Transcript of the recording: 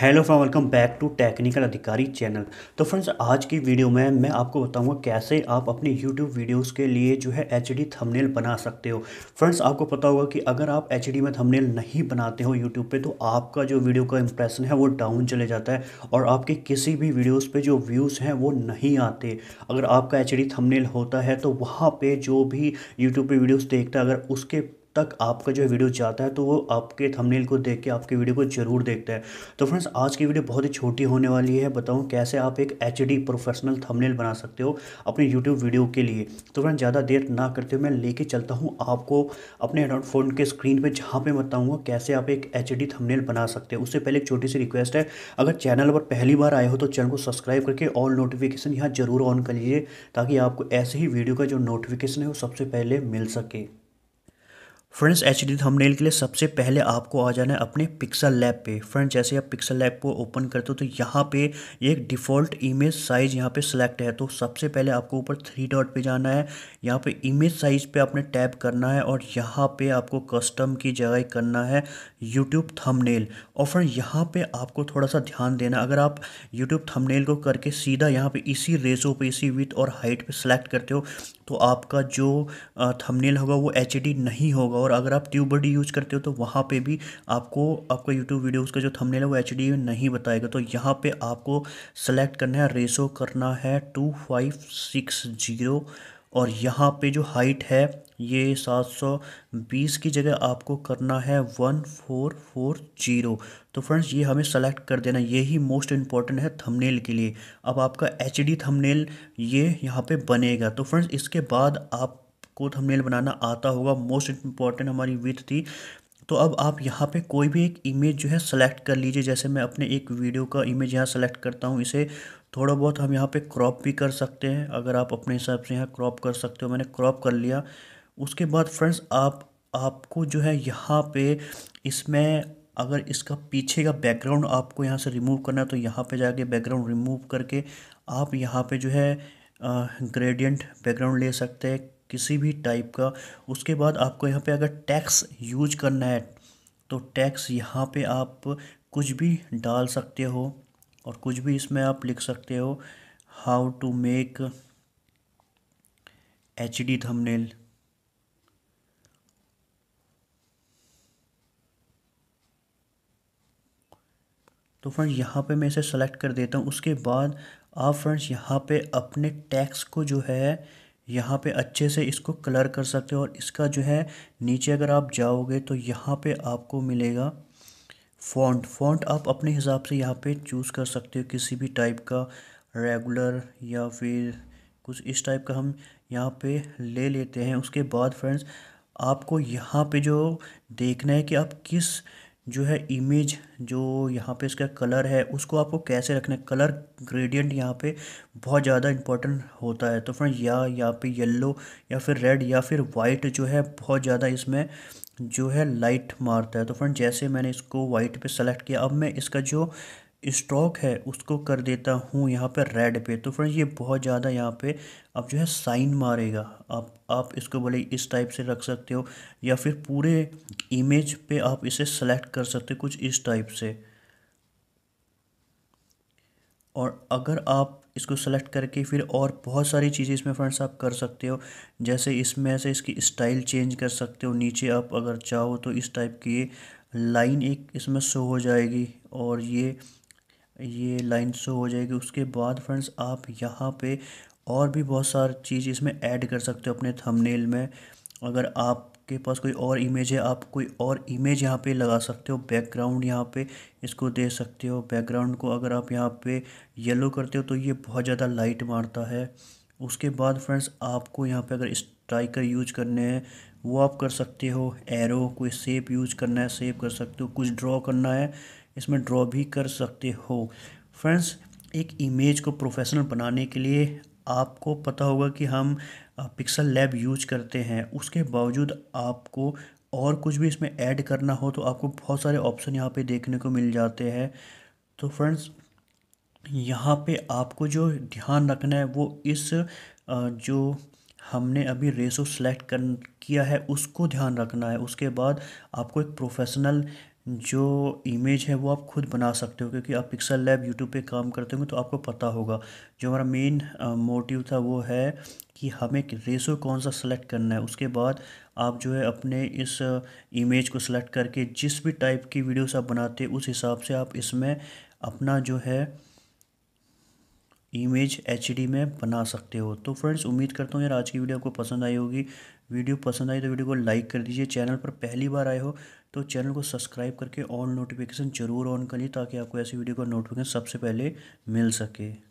hello friend welcome back to technical अधिकारी channel तो friends आज की वीडियो में मैं आपको बताऊंगा कैसे आप अपने यूट्यूब वीडियोस के लिए जो है एच डी थंबनेल बना सकते हो फ्रेंड्स आपको पता होगा कि अगर आप एच डी में थंबनेल नहीं बनाते हो यूट्यूब पे तो आपका जो वीडियो का इंप्रेशन है वो डाउन चले जाता है और आपके किसी भी वीडियोज़ पर जो व्यूज़ हैं वो नहीं आते अगर आपका एच डी थंबनेल होता है तो वहाँ पर जो भी यूट्यूब पर वीडियोज़ देखता है अगर उसके तक आपका जो वीडियो जाता है तो वो आपके थंबनेल को देख के आपके वीडियो को ज़रूर देखता है तो फ्रेंड्स आज की वीडियो बहुत ही छोटी होने वाली है बताऊँ कैसे आप एक एच प्रोफेशनल थमनेल बना सकते हो अपने यूट्यूब वीडियो के लिए तो फ्रेंड्स ज़्यादा देर ना करते हुए मैं लेके चलता हूँ आपको अपने एंड्रॉइड फ़ोन के स्क्रीन पर जहाँ पर बताऊँगा कैसे आप एक एच डी बना सकते हो उससे पहले एक छोटी सी रिक्वेस्ट है अगर चैनल पर पहली बार आए हो तो चैनल को सब्सक्राइब करके ऑल नोटिफिकेशन यहाँ ज़रूर ऑन कर लीजिए ताकि आपको ऐसे ही वीडियो का जो नोटिफिकेशन है वो सबसे पहले मिल सके फ्रेंड्स एच डी थमनेल के लिए सबसे पहले आपको आ जाना है अपने पिक्सल लैब पे फ्रेंड्स जैसे आप पिक्सल लैब को ओपन करते हो तो यहाँ पे एक डिफ़ॉल्ट इमेज साइज़ यहाँ पे सिलेक्ट है तो सबसे पहले आपको ऊपर थ्री डॉट पे जाना है यहाँ पे इमेज साइज़ पे आपने टैप करना है और यहाँ पे आपको कस्टम की जगह करना है यूट्यूब थमनेल और फ्रेंड यहाँ पर आपको थोड़ा सा ध्यान देना अगर आप यूट्यूब थमनेल को करके सीधा यहाँ पर इसी रेजो पर इसी विथ और हाइट पर सिलेक्ट करते हो तो आपका जो थंबनेल होगा वो एच नहीं होगा और अगर आप ट्यूब यूज़ करते हो तो वहाँ पे भी आपको आपका यूट्यूब वीडियोज़ का जो थंबनेल है वो एच नहीं बताएगा तो यहाँ पे आपको सेलेक्ट करना है रेसो करना है टू फाइव सिक्स जीरो और यहाँ पे जो हाइट है ये सात सौ बीस की जगह आपको करना है वन फोर फोर जीरो तो फ्रेंड्स ये हमें सेलेक्ट कर देना यही मोस्ट इम्पॉर्टेंट है थंबनेल के लिए अब आपका एच डी थंबनेल ये यहाँ पे बनेगा तो फ्रेंड्स इसके बाद आपको थंबनेल बनाना आता होगा मोस्ट इम्पॉर्टेंट हमारी विथ थी तो अब आप यहाँ पे कोई भी एक इमेज जो है सेलेक्ट कर लीजिए जैसे मैं अपने एक वीडियो का इमेज यहाँ सेलेक्ट करता हूँ इसे थोड़ा बहुत हम यहाँ पे क्रॉप भी कर सकते हैं अगर आप अपने हिसाब से यहाँ क्रॉप कर सकते हो मैंने क्रॉप कर लिया उसके बाद फ्रेंड्स आप आपको जो है यहाँ पे इसमें अगर इसका पीछे का बैकग्राउंड आपको यहाँ से रिमूव करना है तो यहाँ पे जाके बैकग्राउंड रिमूव करके आप यहाँ पे जो है ग्रेडियंट बैकग्राउंड ले सकते हैं किसी भी टाइप का उसके बाद आपको यहाँ पे अगर टैक्स यूज करना है तो टैक्स यहाँ पे आप कुछ भी डाल सकते हो और कुछ भी इसमें आप लिख सकते हो हाउ टू मेक एच डी थमनेल तो फ्रेंड्स यहाँ पे मैं इसे सेलेक्ट कर देता हूँ उसके बाद आप फ्रेंड्स यहाँ पे अपने टैक्स को जो है यहाँ पे अच्छे से इसको कलर कर सकते हो और इसका जो है नीचे अगर आप जाओगे तो यहाँ पे आपको मिलेगा फ़ॉन्ट फ़ॉन्ट आप अपने हिसाब से यहाँ पे चूज़ कर सकते हो किसी भी टाइप का रेगुलर या फिर कुछ इस टाइप का हम यहाँ पे ले लेते हैं उसके बाद फ्रेंड्स आपको यहाँ पे जो देखना है कि आप किस जो है इमेज जो यहाँ पे इसका कलर है उसको आपको कैसे रखना है कलर ग्रेडियंट यहाँ पे बहुत ज़्यादा इंपॉर्टेंट होता है तो फ्रेंड या यहाँ पे येलो या फिर रेड या फिर वाइट जो है बहुत ज़्यादा इसमें जो है लाइट मारता है तो फ्रेंड जैसे मैंने इसको वाइट पे सेलेक्ट किया अब मैं इसका जो स्ट्रोक है उसको कर देता हूँ यहाँ पे रेड पे तो फ्रेंड ये बहुत ज़्यादा यहाँ पे अब जो है साइन मारेगा आप आप इसको भले इस टाइप से रख सकते हो या फिर पूरे इमेज पे आप इसे सेलेक्ट कर सकते हो कुछ इस टाइप से और अगर आप इसको सेलेक्ट करके फिर और बहुत सारी चीज़ें इसमें फ्रेंड्स आप कर सकते हो जैसे इसमें से इसकी स्टाइल चेंज कर सकते हो नीचे आप अगर चाहो तो इस टाइप की लाइन एक इसमें शो हो जाएगी और ये ये लाइन शो हो जाएगी उसके बाद फ्रेंड्स आप यहाँ पे और भी बहुत सारी चीज़ इसमें ऐड कर सकते हो अपने थंबनेल में अगर आप आपके पास कोई और इमेज है आप कोई और इमेज यहाँ पे लगा सकते हो बैकग्राउंड यहाँ पे इसको दे सकते हो बैकग्राउंड को अगर आप यहाँ पे येलो करते हो तो ये बहुत ज़्यादा लाइट मारता है उसके बाद फ्रेंड्स आपको यहाँ पे अगर स्ट्राइकर यूज करने हैं वो आप कर सकते हो एरो कोई सेप यूज करना है सेप कर सकते हो कुछ ड्रॉ करना है इसमें ड्रॉ भी कर सकते हो फ्रेंड्स एक इमेज को प्रोफेशनल बनाने के लिए आपको पता होगा कि हम पिक्सल लैब यूज करते हैं उसके बावजूद आपको और कुछ भी इसमें ऐड करना हो तो आपको बहुत सारे ऑप्शन यहाँ पे देखने को मिल जाते हैं तो फ्रेंड्स यहाँ पे आपको जो ध्यान रखना है वो इस जो हमने अभी रेसो सेलेक्ट कर किया है उसको ध्यान रखना है उसके बाद आपको एक प्रोफेशनल जो इमेज है वो आप खुद बना सकते हो क्योंकि आप पिक्सल लैब यूट्यूब पे काम करते होंगे तो आपको पता होगा जो हमारा मेन मोटिव था वो है कि हमें रेसो कौन सा सेलेक्ट करना है उसके बाद आप जो है अपने इस इमेज को सेलेक्ट करके जिस भी टाइप की वीडियोस आप बनाते हैं उस हिसाब से आप इसमें अपना जो है इमेज एच में बना सकते हो तो फ्रेंड्स उम्मीद करता हूँ यार आज की वीडियो आपको पसंद आई होगी वीडियो पसंद आई तो वीडियो को लाइक कर दीजिए चैनल पर पहली बार आए हो तो चैनल को सब्सक्राइब करके ऑल नोटिफिकेशन ज़रूर ऑन करिए ताकि आपको ऐसी वीडियो का नोटिफिकेशन सबसे पहले मिल सके